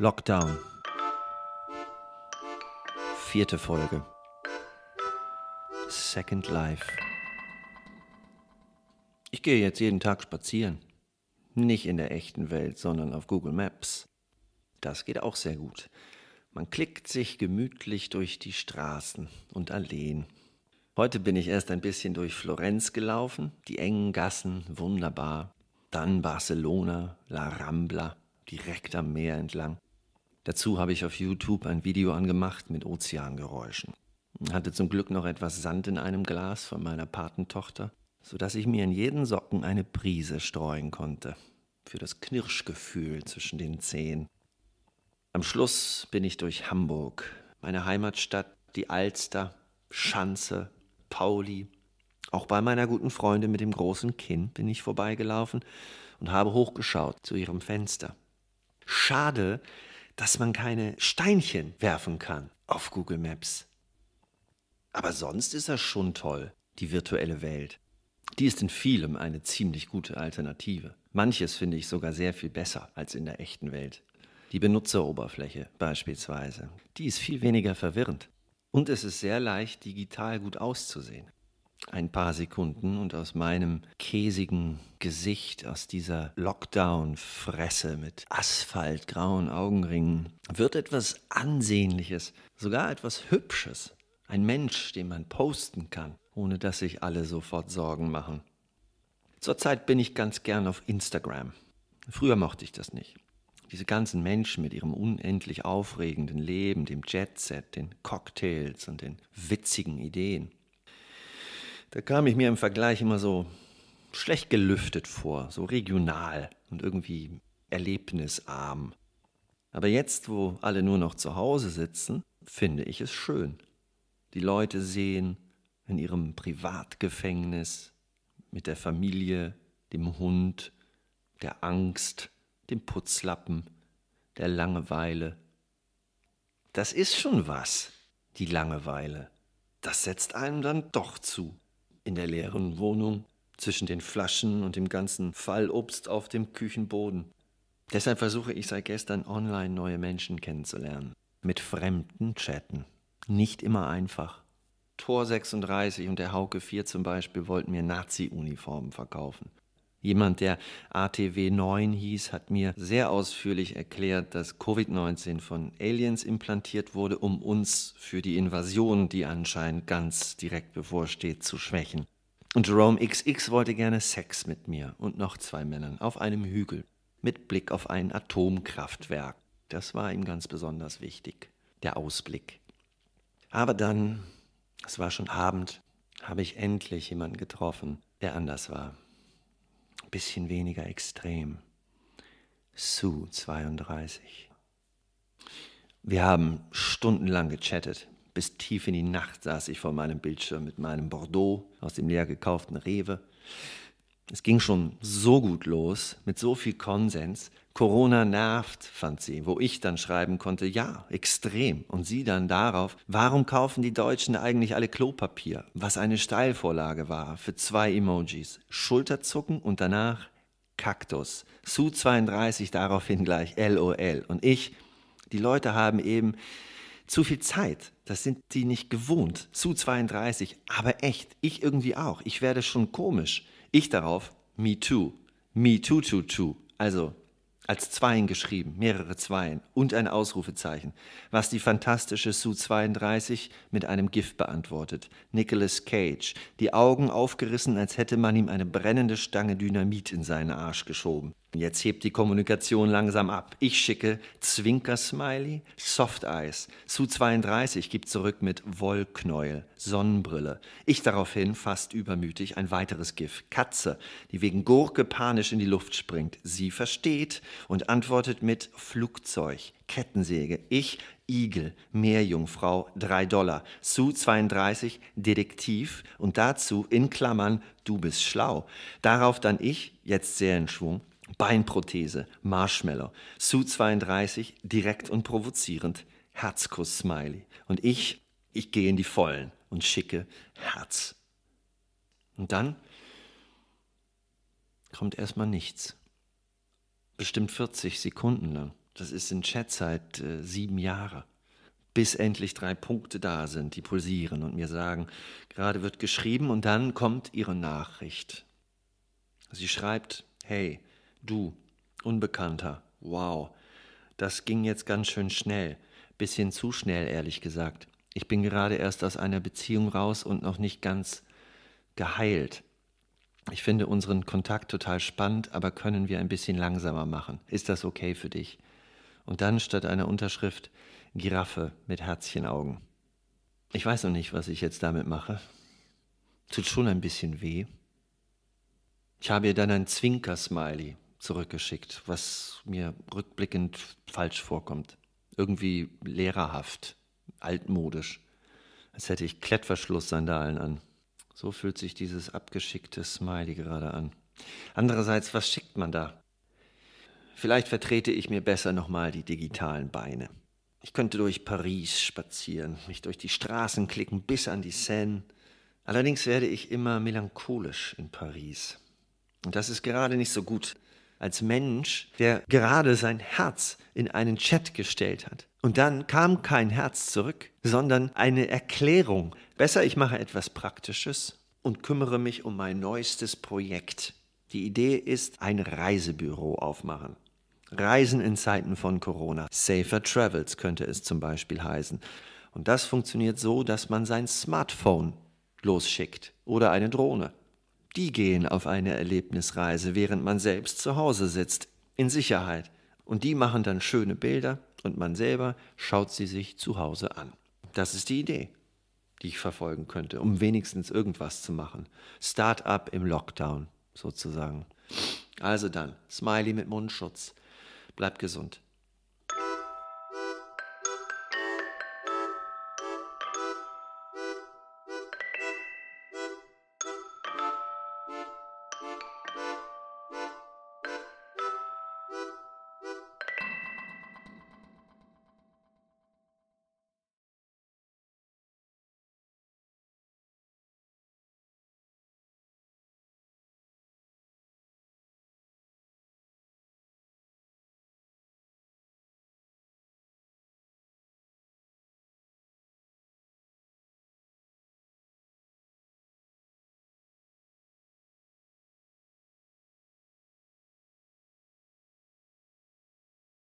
Lockdown. Vierte Folge. Second Life. Ich gehe jetzt jeden Tag spazieren. Nicht in der echten Welt, sondern auf Google Maps. Das geht auch sehr gut. Man klickt sich gemütlich durch die Straßen und Alleen. Heute bin ich erst ein bisschen durch Florenz gelaufen, die engen Gassen, wunderbar. Dann Barcelona, La Rambla, direkt am Meer entlang. Dazu habe ich auf YouTube ein Video angemacht mit Ozeangeräuschen. Hatte zum Glück noch etwas Sand in einem Glas von meiner Patentochter, sodass ich mir in jeden Socken eine Prise streuen konnte. Für das Knirschgefühl zwischen den Zehen. Am Schluss bin ich durch Hamburg, meine Heimatstadt, die Alster, Schanze, Pauli. Auch bei meiner guten Freundin mit dem großen Kind bin ich vorbeigelaufen und habe hochgeschaut zu ihrem Fenster. Schade, dass man keine Steinchen werfen kann auf Google Maps. Aber sonst ist das schon toll, die virtuelle Welt. Die ist in vielem eine ziemlich gute Alternative. Manches finde ich sogar sehr viel besser als in der echten Welt. Die Benutzeroberfläche beispielsweise, die ist viel weniger verwirrend. Und es ist sehr leicht, digital gut auszusehen ein paar Sekunden und aus meinem käsigen Gesicht, aus dieser Lockdown-Fresse mit asphaltgrauen Augenringen, wird etwas Ansehnliches, sogar etwas Hübsches. Ein Mensch, den man posten kann, ohne dass sich alle sofort Sorgen machen. Zurzeit bin ich ganz gern auf Instagram. Früher mochte ich das nicht. Diese ganzen Menschen mit ihrem unendlich aufregenden Leben, dem Jetset, den Cocktails und den witzigen Ideen. Da kam ich mir im Vergleich immer so schlecht gelüftet vor, so regional und irgendwie erlebnisarm. Aber jetzt, wo alle nur noch zu Hause sitzen, finde ich es schön. Die Leute sehen in ihrem Privatgefängnis mit der Familie, dem Hund, der Angst, dem Putzlappen, der Langeweile. Das ist schon was, die Langeweile. Das setzt einem dann doch zu in der leeren Wohnung, zwischen den Flaschen und dem ganzen Fallobst auf dem Küchenboden. Deshalb versuche ich seit gestern online neue Menschen kennenzulernen. Mit Fremden chatten. Nicht immer einfach. Tor 36 und der Hauke 4 zum Beispiel wollten mir Nazi-Uniformen verkaufen. Jemand, der ATW 9 hieß, hat mir sehr ausführlich erklärt, dass Covid-19 von Aliens implantiert wurde, um uns für die Invasion, die anscheinend ganz direkt bevorsteht, zu schwächen. Und Jerome XX wollte gerne Sex mit mir und noch zwei Männern auf einem Hügel mit Blick auf ein Atomkraftwerk. Das war ihm ganz besonders wichtig, der Ausblick. Aber dann, es war schon Abend, habe ich endlich jemanden getroffen, der anders war bisschen weniger extrem. Sue 32. Wir haben stundenlang gechattet. Bis tief in die Nacht saß ich vor meinem Bildschirm mit meinem Bordeaux aus dem leer gekauften Rewe. Es ging schon so gut los, mit so viel Konsens. Corona nervt, fand sie, wo ich dann schreiben konnte, ja, extrem. Und sie dann darauf, warum kaufen die Deutschen eigentlich alle Klopapier? Was eine Steilvorlage war für zwei Emojis. Schulterzucken und danach Kaktus. Su 32 daraufhin gleich LOL. Und ich, die Leute haben eben zu viel Zeit. Das sind die nicht gewohnt. Zu 32. Aber echt, ich irgendwie auch. Ich werde schon komisch. Ich darauf, me too. Me too, too, too. Also als Zweien geschrieben, mehrere Zweien und ein Ausrufezeichen, was die fantastische Su-32 mit einem Gift beantwortet. Nicolas Cage, die Augen aufgerissen, als hätte man ihm eine brennende Stange Dynamit in seinen Arsch geschoben. Jetzt hebt die Kommunikation langsam ab. Ich schicke Zwinker-Smiley, Soft Eyes. Su-32 gibt zurück mit Wollknäuel, Sonnenbrille. Ich daraufhin fast übermütig ein weiteres Gift. Katze, die wegen Gurke panisch in die Luft springt. Sie versteht, und antwortet mit Flugzeug, Kettensäge, ich, Igel, Meerjungfrau, 3 Dollar, Su 32, Detektiv und dazu in Klammern, du bist schlau. Darauf dann ich, jetzt sehr in Schwung, Beinprothese, Marshmallow, Su 32, direkt und provozierend, Herzkuss-Smiley und ich, ich gehe in die Vollen und schicke Herz. Und dann kommt erstmal nichts bestimmt 40 Sekunden lang. Das ist in Chatzeit äh, sieben Jahre, bis endlich drei Punkte da sind, die pulsieren und mir sagen, gerade wird geschrieben und dann kommt ihre Nachricht. Sie schreibt, hey, du, Unbekannter, wow, das ging jetzt ganz schön schnell, bisschen zu schnell, ehrlich gesagt. Ich bin gerade erst aus einer Beziehung raus und noch nicht ganz geheilt ich finde unseren Kontakt total spannend, aber können wir ein bisschen langsamer machen? Ist das okay für dich? Und dann statt einer Unterschrift Giraffe mit Herzchenaugen. Ich weiß noch nicht, was ich jetzt damit mache. Tut schon ein bisschen weh. Ich habe ihr dann ein Zwinker-Smiley zurückgeschickt, was mir rückblickend falsch vorkommt. Irgendwie lehrerhaft, altmodisch, als hätte ich Klettverschlusssandalen an. So fühlt sich dieses abgeschickte Smiley gerade an. Andererseits, was schickt man da? Vielleicht vertrete ich mir besser nochmal die digitalen Beine. Ich könnte durch Paris spazieren, mich durch die Straßen klicken bis an die Seine. Allerdings werde ich immer melancholisch in Paris. Und das ist gerade nicht so gut als Mensch, der gerade sein Herz in einen Chat gestellt hat. Und dann kam kein Herz zurück, sondern eine Erklärung. Besser, ich mache etwas Praktisches und kümmere mich um mein neuestes Projekt. Die Idee ist, ein Reisebüro aufmachen. Reisen in Zeiten von Corona. Safer Travels könnte es zum Beispiel heißen. Und das funktioniert so, dass man sein Smartphone losschickt oder eine Drohne. Die gehen auf eine Erlebnisreise, während man selbst zu Hause sitzt, in Sicherheit. Und die machen dann schöne Bilder und man selber schaut sie sich zu Hause an. Das ist die Idee, die ich verfolgen könnte, um wenigstens irgendwas zu machen. Start-up im Lockdown sozusagen. Also dann, Smiley mit Mundschutz. Bleibt gesund.